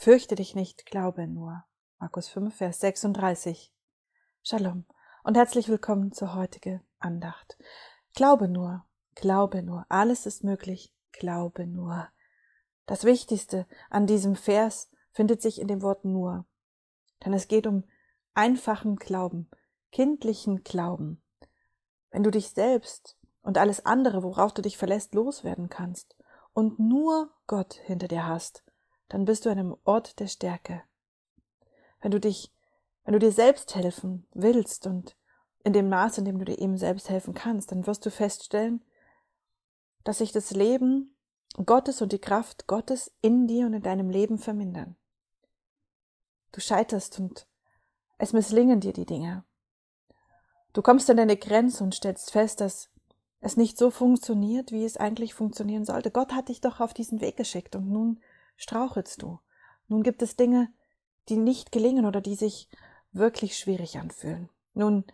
Fürchte dich nicht, glaube nur. Markus 5, Vers 36. Shalom und herzlich willkommen zur heutigen Andacht. Glaube nur, glaube nur, alles ist möglich, glaube nur. Das Wichtigste an diesem Vers findet sich in dem Wort nur. Denn es geht um einfachen Glauben, kindlichen Glauben. Wenn du dich selbst und alles andere, worauf du dich verlässt, loswerden kannst und nur Gott hinter dir hast, dann bist du an einem Ort der Stärke. Wenn du dich, wenn du dir selbst helfen willst und in dem Maß, in dem du dir eben selbst helfen kannst, dann wirst du feststellen, dass sich das Leben Gottes und die Kraft Gottes in dir und in deinem Leben vermindern. Du scheiterst und es misslingen dir die Dinge. Du kommst an deine Grenze und stellst fest, dass es nicht so funktioniert, wie es eigentlich funktionieren sollte. Gott hat dich doch auf diesen Weg geschickt und nun strauchelst du. Nun gibt es Dinge, die nicht gelingen oder die sich wirklich schwierig anfühlen. Nun,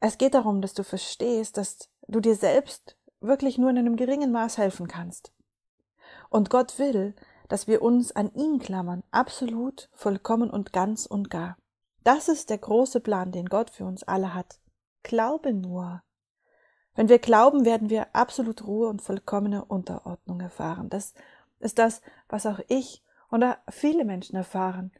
es geht darum, dass du verstehst, dass du dir selbst wirklich nur in einem geringen Maß helfen kannst. Und Gott will, dass wir uns an ihn klammern, absolut, vollkommen und ganz und gar. Das ist der große Plan, den Gott für uns alle hat. Glaube nur. Wenn wir glauben, werden wir absolut Ruhe und vollkommene Unterordnung erfahren. Das ist das, was auch ich und viele Menschen erfahren.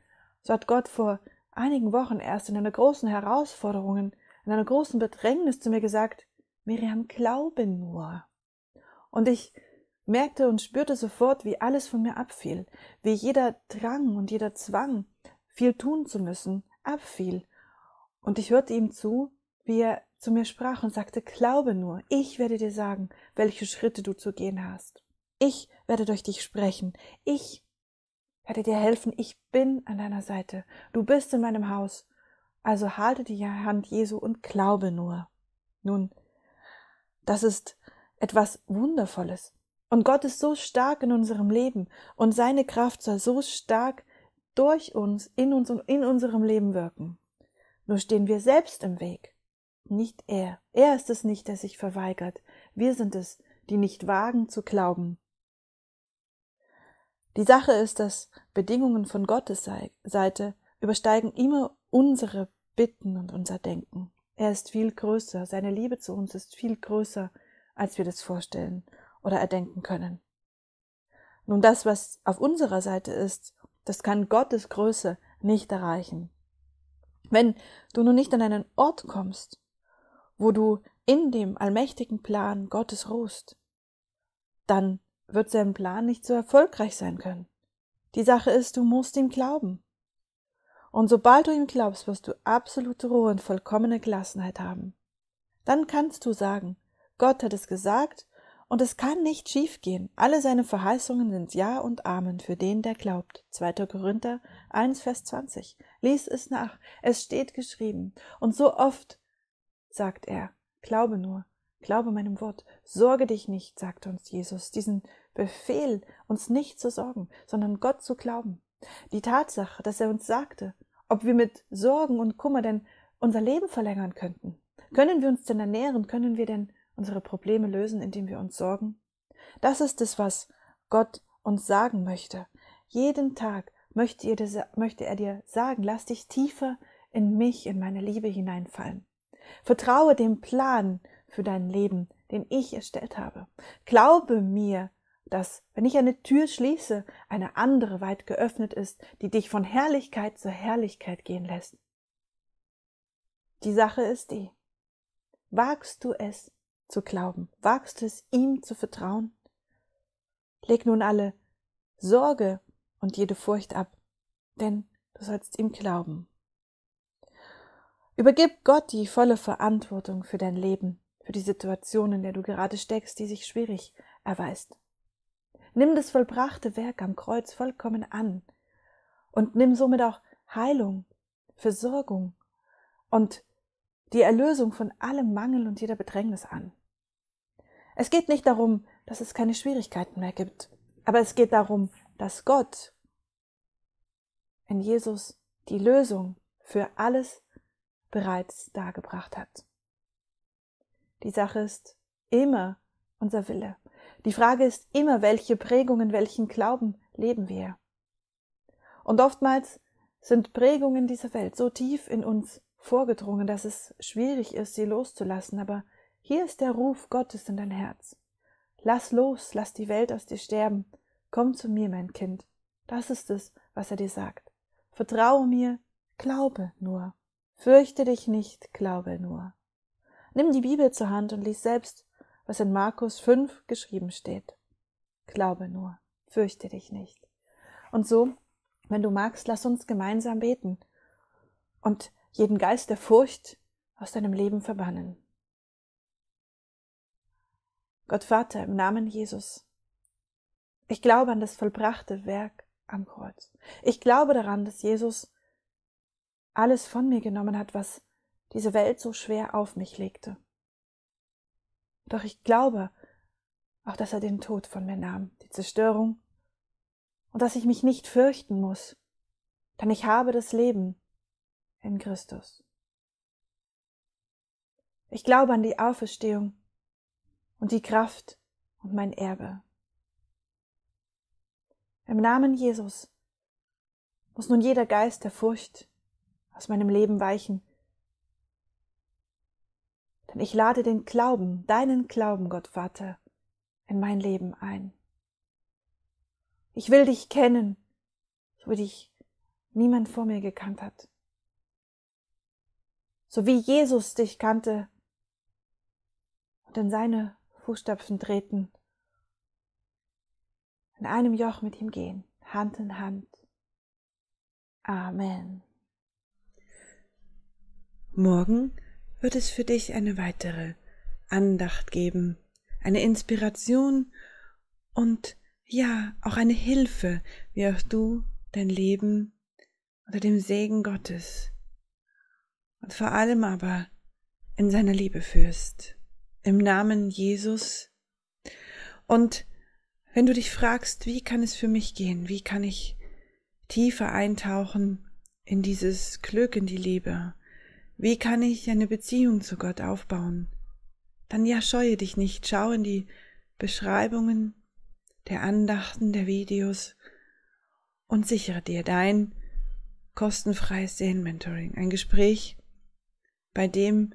So hat Gott vor einigen Wochen erst in einer großen Herausforderung, in einer großen Bedrängnis zu mir gesagt, Miriam, glaube nur. Und ich merkte und spürte sofort, wie alles von mir abfiel, wie jeder Drang und jeder Zwang, viel tun zu müssen, abfiel. Und ich hörte ihm zu, wie er zu mir sprach und sagte, glaube nur, ich werde dir sagen, welche Schritte du zu gehen hast. Ich werde durch dich sprechen. Ich werde dir helfen. Ich bin an deiner Seite. Du bist in meinem Haus. Also halte die Hand Jesu und glaube nur. Nun, das ist etwas Wundervolles. Und Gott ist so stark in unserem Leben und seine Kraft soll so stark durch uns, in uns und in unserem Leben wirken. Nur stehen wir selbst im Weg, nicht er. Er ist es nicht, der sich verweigert. Wir sind es, die nicht wagen zu glauben die Sache ist, dass Bedingungen von Gottes Seite übersteigen immer unsere Bitten und unser Denken. Er ist viel größer, seine Liebe zu uns ist viel größer, als wir das vorstellen oder erdenken können. Nun, das, was auf unserer Seite ist, das kann Gottes Größe nicht erreichen. Wenn du nun nicht an einen Ort kommst, wo du in dem allmächtigen Plan Gottes ruhst, dann wird sein Plan nicht so erfolgreich sein können. Die Sache ist, du musst ihm glauben. Und sobald du ihm glaubst, wirst du absolute Ruhe und vollkommene Gelassenheit haben. Dann kannst du sagen, Gott hat es gesagt, und es kann nicht schiefgehen. Alle seine Verheißungen sind Ja und Amen für den, der glaubt. 2. Korinther 1, Vers 20. Lies es nach. Es steht geschrieben. Und so oft sagt er, glaube nur, glaube meinem Wort, sorge dich nicht, sagt uns Jesus, diesen Befehl, uns nicht zu sorgen, sondern Gott zu glauben. Die Tatsache, dass er uns sagte, ob wir mit Sorgen und Kummer denn unser Leben verlängern könnten. Können wir uns denn ernähren? Können wir denn unsere Probleme lösen, indem wir uns sorgen? Das ist es, was Gott uns sagen möchte. Jeden Tag möchte er dir sagen, lass dich tiefer in mich, in meine Liebe hineinfallen. Vertraue dem Plan für dein Leben, den ich erstellt habe. Glaube mir, dass, wenn ich eine Tür schließe, eine andere weit geöffnet ist, die dich von Herrlichkeit zur Herrlichkeit gehen lässt. Die Sache ist die, wagst du es zu glauben, wagst du es ihm zu vertrauen? Leg nun alle Sorge und jede Furcht ab, denn du sollst ihm glauben. Übergib Gott die volle Verantwortung für dein Leben, für die Situation, in der du gerade steckst, die sich schwierig erweist. Nimm das vollbrachte Werk am Kreuz vollkommen an und nimm somit auch Heilung, Versorgung und die Erlösung von allem Mangel und jeder Bedrängnis an. Es geht nicht darum, dass es keine Schwierigkeiten mehr gibt, aber es geht darum, dass Gott in Jesus die Lösung für alles bereits dargebracht hat. Die Sache ist immer unser Wille. Die Frage ist immer, welche Prägungen, welchen Glauben leben wir? Und oftmals sind Prägungen dieser Welt so tief in uns vorgedrungen, dass es schwierig ist, sie loszulassen, aber hier ist der Ruf Gottes in dein Herz. Lass los, lass die Welt aus dir sterben. Komm zu mir, mein Kind. Das ist es, was er dir sagt. Vertraue mir, glaube nur. Fürchte dich nicht, glaube nur. Nimm die Bibel zur Hand und lies selbst was in Markus 5 geschrieben steht. Glaube nur, fürchte dich nicht. Und so, wenn du magst, lass uns gemeinsam beten und jeden Geist der Furcht aus deinem Leben verbannen. Gott Vater, im Namen Jesus, ich glaube an das vollbrachte Werk am Kreuz. Ich glaube daran, dass Jesus alles von mir genommen hat, was diese Welt so schwer auf mich legte. Doch ich glaube auch, dass er den Tod von mir nahm, die Zerstörung, und dass ich mich nicht fürchten muss, denn ich habe das Leben in Christus. Ich glaube an die Auferstehung und die Kraft und mein Erbe. Im Namen Jesus muss nun jeder Geist der Furcht aus meinem Leben weichen denn ich lade den Glauben, deinen Glauben, Gott Vater, in mein Leben ein. Ich will dich kennen, so wie dich niemand vor mir gekannt hat. So wie Jesus dich kannte und in seine Fußstapfen treten, in einem Joch mit ihm gehen, Hand in Hand. Amen. Morgen wird es für dich eine weitere Andacht geben, eine Inspiration und ja, auch eine Hilfe, wie auch du dein Leben unter dem Segen Gottes und vor allem aber in seiner Liebe führst, im Namen Jesus. Und wenn du dich fragst, wie kann es für mich gehen, wie kann ich tiefer eintauchen in dieses Glück, in die Liebe, wie kann ich eine Beziehung zu Gott aufbauen? Dann ja, scheue dich nicht, schau in die Beschreibungen der Andachten, der Videos und sichere dir dein kostenfreies Seelenmentoring, ein Gespräch, bei dem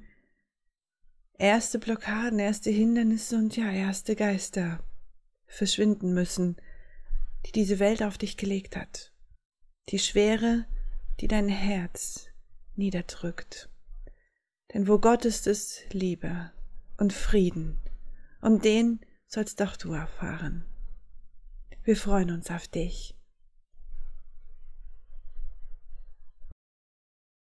erste Blockaden, erste Hindernisse und ja, erste Geister verschwinden müssen, die diese Welt auf dich gelegt hat. Die Schwere, die dein Herz niederdrückt. Denn wo Gott ist, ist Liebe und Frieden. Und den sollst auch du erfahren. Wir freuen uns auf dich.